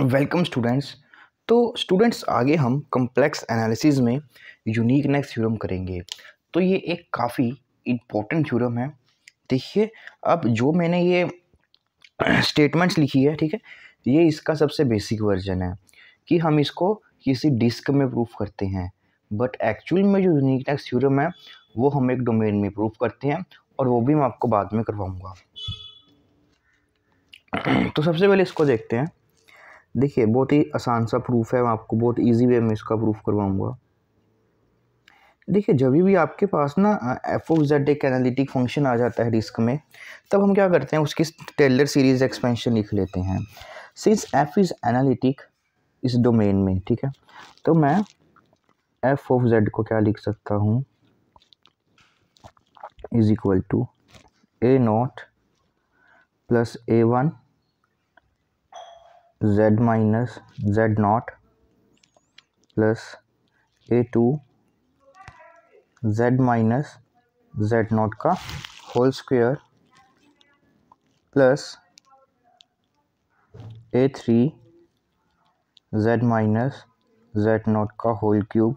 welcome students तो students आगे हम कम्प्लेक्स एनालिसिस में नेक्स थ्योरम करेंगे तो ये एक काफ़ी इम्पोर्टेंट थ्योरम है देखिए अब जो मैंने ये स्टेटमेंट्स लिखी है ठीक है ये इसका सबसे बेसिक वर्जन है कि हम इसको किसी डिस्क में प्रूफ करते हैं बट एक्चुअल में जो नेक्स थ्योरम है वो हम एक डोमेन में प्रूफ करते हैं और वो भी मैं आपको बाद में करवाऊँगा तो सबसे पहले इसको देखते हैं देखिए बहुत ही आसान सा प्रूफ है मैं आपको बहुत इजी वे में इसका प्रूफ करवाऊंगा देखिए जब भी आपके पास ना एफ ओ जेड एक एनालिटिक फंक्शन आ जाता है रिस्क में तब हम क्या करते हैं उसकी टेलर सीरीज एक्सपेंशन लिख लेते हैं सिंस एफ इज़ एनालिटिक इस डोमेन में ठीक है तो मैं एफ ओफ जेड को क्या लिख सकता हूँ is equal to a naught plus a one z minus z naught plus a2 z minus z naught का whole square plus a three z minus z naught का whole cube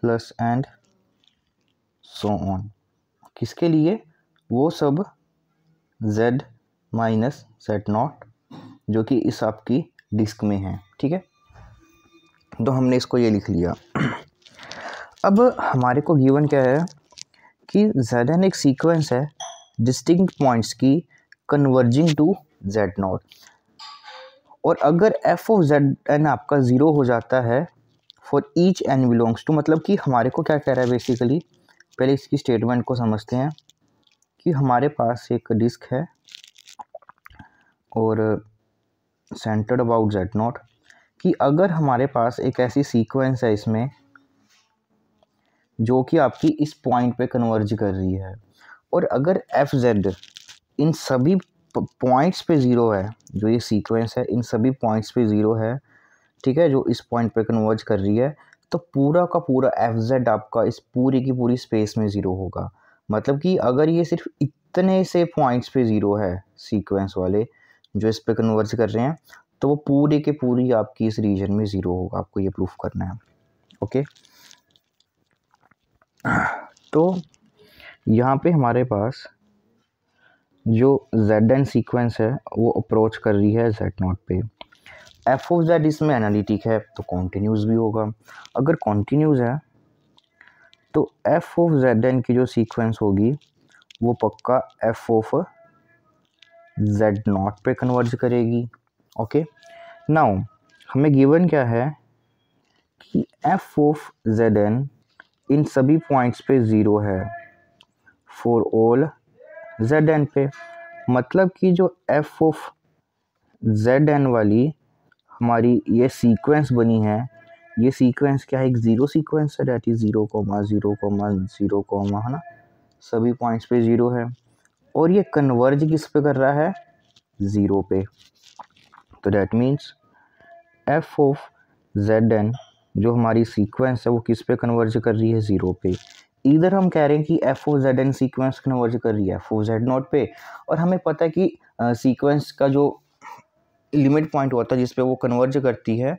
plus and so on किसके लिए वो सब Z minus z naught जो कि इस आपकी डिस्क में है ठीक है तो हमने इसको ये लिख लिया अब हमारे को गिवन क्या है कि जेड एन एक सीक्वेंस है डिस्टिंग पॉइंट्स की कन्वर्जिंग टू जेड नॉट और अगर एफ ऑफ जेड एन आपका ज़ीरो हो जाता है for each n belongs to मतलब कि हमारे को क्या कह रहा है बेसिकली पहले इसकी स्टेटमेंट को समझते हैं कि हमारे पास एक डिस्क है और सेंटर्ड अबाउट जेड नॉट कि अगर हमारे पास एक ऐसी सीक्वेंस है इसमें जो कि आपकी इस पॉइंट पे कन्वर्ज कर रही है और अगर एफ जेड इन सभी पॉइंट्स पे ज़ीरो है जो ये सीक्वेंस है इन सभी पॉइंट्स पे ज़ीरो है ठीक है जो इस पॉइंट पे कन्वर्ज कर रही है तो पूरा का पूरा एफ जेड आपका इस पूरी की पूरी स्पेस में ज़ीरो होगा मतलब कि अगर ये सिर्फ इतने से पॉइंट्स पे ज़ीरो है सीक्वेंस वाले जो इस पर कन्वर्ज कर रहे हैं तो वो पूरे के पूरी आपकी इस रीजन में ज़ीरो होगा आपको ये प्रूफ करना है ओके तो यहाँ पे हमारे पास जो जेड एन सीक्वेंस है वो अप्रोच कर रही है जेड नॉट पे एफ ओ जेड इसमें एनालिटिक है तो कॉन्टीन्यूज़ भी होगा अगर कॉन्टीन्यूज़ है तो एफ ओ जेड एन की जो सीक्वेंस होगी वो पक्का एफ ओफ जेड नॉट पे कन्वर्ज करेगी ओके नाउ हमें गिवन क्या है कि एफ ऑफ जेड एन इन सभी पॉइंट्स पे ज़ीरो है फॉर ऑल जेड एन पे मतलब कि जो एफ ऑफ जेड एन वाली हमारी ये सीक्वेंस बनी है ये सीक्वेंस क्या है एक ज़ीरो सीक्वेंस है that is zero comma zero comma zero comma है ना सभी पॉइंट्स पे ज़ीरो है और ये कन्वर्ज किस पे कर रहा है ज़ीरो पे तो that means f of z n जो हमारी सीक्वेंस है वो किस पे कन्वर्ज कर रही है ज़ीरो पे इधर हम कह रहे हैं कि f of z n sequence converge कर रही है एफ ओ जेड नॉट पे और हमें पता है कि सीक्वेंस का जो लिमिट पॉइंट होता है जिस पे वो कन्वर्ज करती है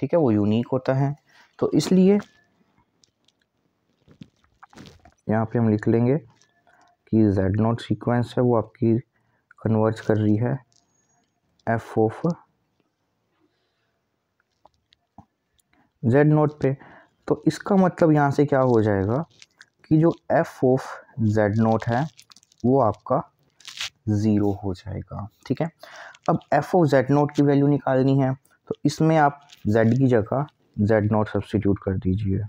ठीक है वो यूनिक होता है तो इसलिए यहाँ पे हम लिख लेंगे आपकी जेड नॉट सीक्वेंस है वो आपकी कन्वर्ज कर रही है एफ ऑफ जेड नोट पे तो इसका मतलब यहाँ से क्या हो जाएगा कि जो एफ ऑफ जेड नोट है वो आपका ज़ीरो हो जाएगा ठीक है अब एफ ऑफ जेड नोट की वैल्यू निकालनी है तो इसमें आप जेड की जगह जेड नोट सब्सटीट्यूट कर दीजिए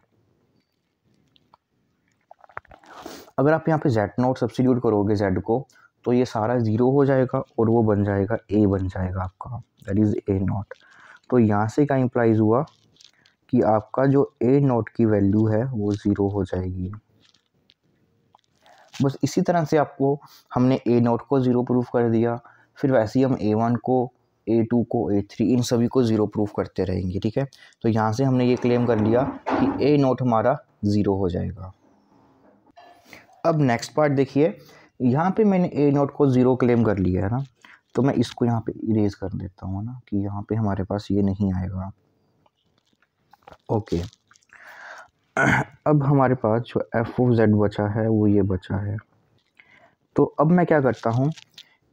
अगर आप यहाँ पे जेड नॉट सब्सिट्यूट करोगे जेड को तो ये सारा ज़ीरो हो जाएगा और वो बन जाएगा ए बन जाएगा आपका दैट इज़ ए नॉट तो यहाँ से क्या इम्प्लाइज हुआ कि आपका जो ए नॉट की वैल्यू है वो ज़ीरो हो जाएगी बस इसी तरह से आपको हमने ए नॉट को ज़ीरो प्रूफ कर दिया फिर वैसे ही हम ए वन को ए टू को ए थ्री इन सभी को ज़ीरो प्रूफ करते रहेंगे ठीक है तो यहाँ से हमने ये क्लेम कर लिया कि ए नोट हमारा ज़ीरो हो जाएगा अब नेक्स्ट पार्ट देखिए यहाँ पे मैंने ए नोट को ज़ीरो क्लेम कर लिया है ना तो मैं इसको यहाँ पे इरेज कर देता हूँ ना कि यहाँ पे हमारे पास ये नहीं आएगा ओके अब हमारे पास जो एफ ओ जेड बचा है वो ये बचा है तो अब मैं क्या करता हूँ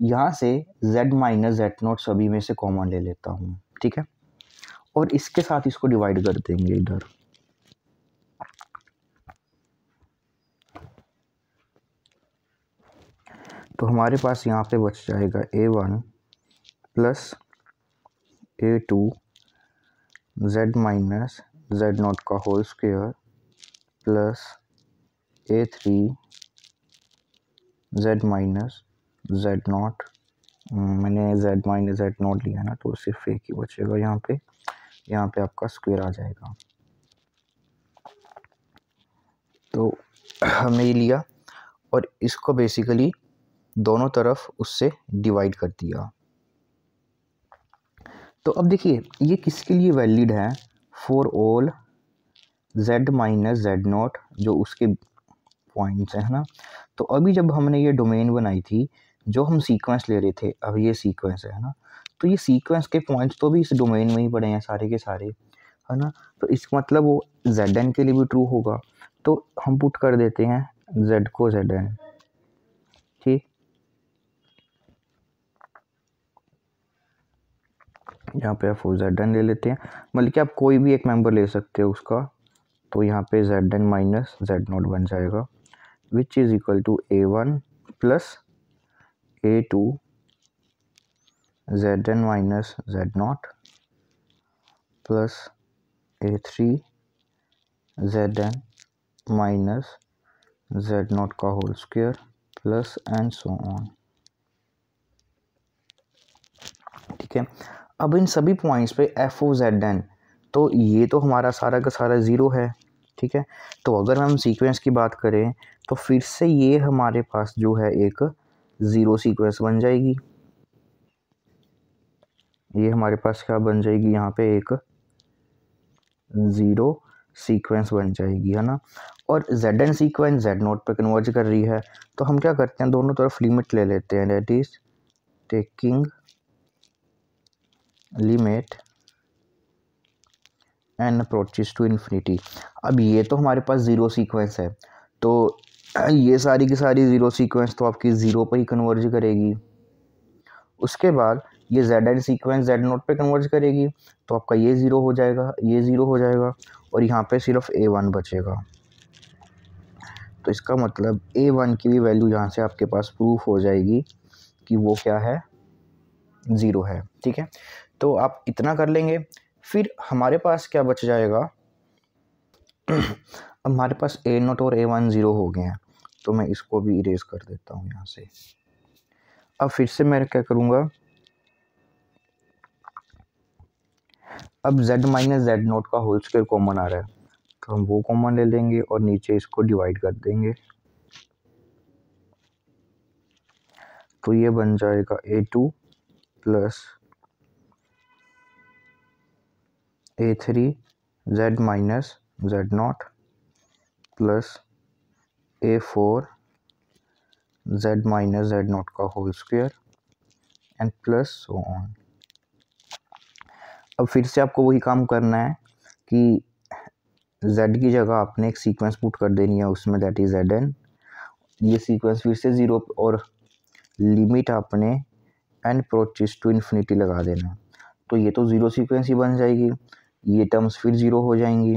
यहाँ से z माइनस जेड नोट सभी में से कॉमन ले लेता हूँ ठीक है और इसके साथ इसको डिवाइड कर देंगे इधर तो हमारे पास यहाँ पे बच जाएगा a one plus a two z minus z naught का whole square plus a three z minus z naught मैंने जेड माइनस जेड नॉट लिया ना तो सिर्फ एक ही बचेगा यहाँ पे यहाँ पे आपका स्क्वेयर आ जाएगा तो हमने ये लिया और इसको बेसिकली दोनों तरफ उससे डिवाइड कर दिया तो अब देखिए ये किसके लिए वैलिड है for all z minus z naught जो उसके पॉइंट्स हैं ना तो अभी जब हमने ये डोमेन बनाई थी जो हम सीक्वेंस ले रहे थे अब ये सीक्वेंस है ना तो ये सीक्वेंस के पॉइंट्स तो भी इस डोमेन में ही पड़े हैं सारे के सारे है ना तो इसका मतलब वो जेड एन के लिए भी ट्रू होगा तो हम पुट कर देते हैं जेड को जेड एन यहाँ पे आप जेड ले लेते हैं मतलब कि आप कोई भी एक मेंबर ले सकते हो उसका तो यहाँ पे z n minus z naught बन जाएगा which is equal to a one plus a two z n minus z naught plus a three z n minus z naught का whole square plus and so on ठीक है अब इन सभी points पे f of z N तो ये तो हमारा सारा का सारा ज़ीरो है ठीक है तो अगर हम सीक्वेंस की बात करें तो फिर से ये हमारे पास जो है एक ज़ीरो सीक्वेंस बन जाएगी ये हमारे पास क्या बन जाएगी यहाँ पे एक ज़ीरो सीक्वेंस बन जाएगी है ना और z n sequence z naught पर कन्वर्ज कर रही है तो हम क्या करते हैं दोनों तरफ लिमिट ले लेते हैं that is taking limit n approaches to infinity अब ये तो हमारे पास ज़ीरो सीक्वेंस है तो ये सारी की सारी ज़ीरो सीक्वेंस तो आपकी ज़ीरो पर ही कन्वर्ज करेगी उसके बाद ये z n sequence z naught पे कन्वर्ज करेगी तो आपका ये ज़ीरो हो जाएगा ये ज़ीरो हो जाएगा और यहाँ पे सिर्फ ए वन बचेगा तो इसका मतलब ए वन की भी वैल्यू यहाँ से आपके पास प्रूफ हो जाएगी कि वो क्या है ज़ीरो है ठीक है तो आप इतना कर लेंगे फिर हमारे पास क्या बच जाएगा अब हमारे पास ए नोट और ए वन ज़ीरो हो गए हैं तो मैं इसको भी इरेज कर देता हूँ यहाँ से अब फिर से मैं क्या करूँगा अब z माइनस जेड नोट का होल स्क्वायर कॉमन आ रहा है तो हम वो कॉमन ले लेंगे और नीचे इसको डिवाइड कर देंगे तो ये बन जाएगा a two plus a three z minus z naught plus a four z minus z naught का whole square and plus so on अब फिर से आपको वही काम करना है कि जेड की जगह आपने एक सीक्वेंस पुट कर देनी है उसमें दैट इज़ जेड एन ये सीक्वेंस फिर से ज़ीरो और लिमिट आपने एन प्रोचेस टू इन्फिनिटी लगा देना तो ये तो ज़ीरो सीक्वेंस ही बन जाएगी ये टर्म्स फिर ज़ीरो हो जाएंगी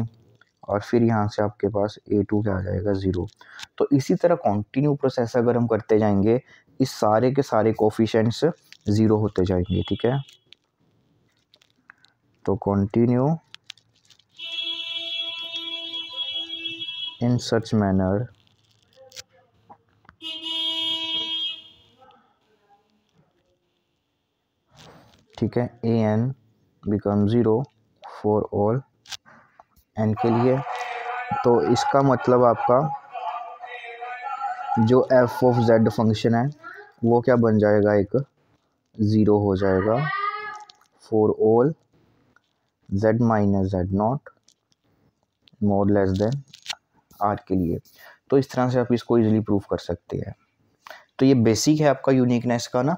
और फिर यहाँ से आपके पास ए टू क्या आ जाएगा ज़ीरो तो इसी तरह कंटिन्यू प्रोसेस अगर हम करते जाएंगे इस सारे के सारे कोफिशेंट्स ज़ीरो होते जाएंगे ठीक है तो कंटिन्यू इन सच मैनर ठीक है a n become zero for all n के लिए तो इसका मतलब आपका जो एफ ऑफ जेड फंक्शन है वो क्या बन जाएगा एक ज़ीरो हो जाएगा for all z minus z naught more less than r के लिए तो इस तरह से आप इसको इजीली प्रूफ कर सकते हैं तो ये बेसिक है आपका यूनिकनेस का ना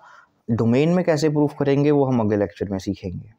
डोमेन में कैसे प्रूफ करेंगे वो हम अगले लेक्चर में सीखेंगे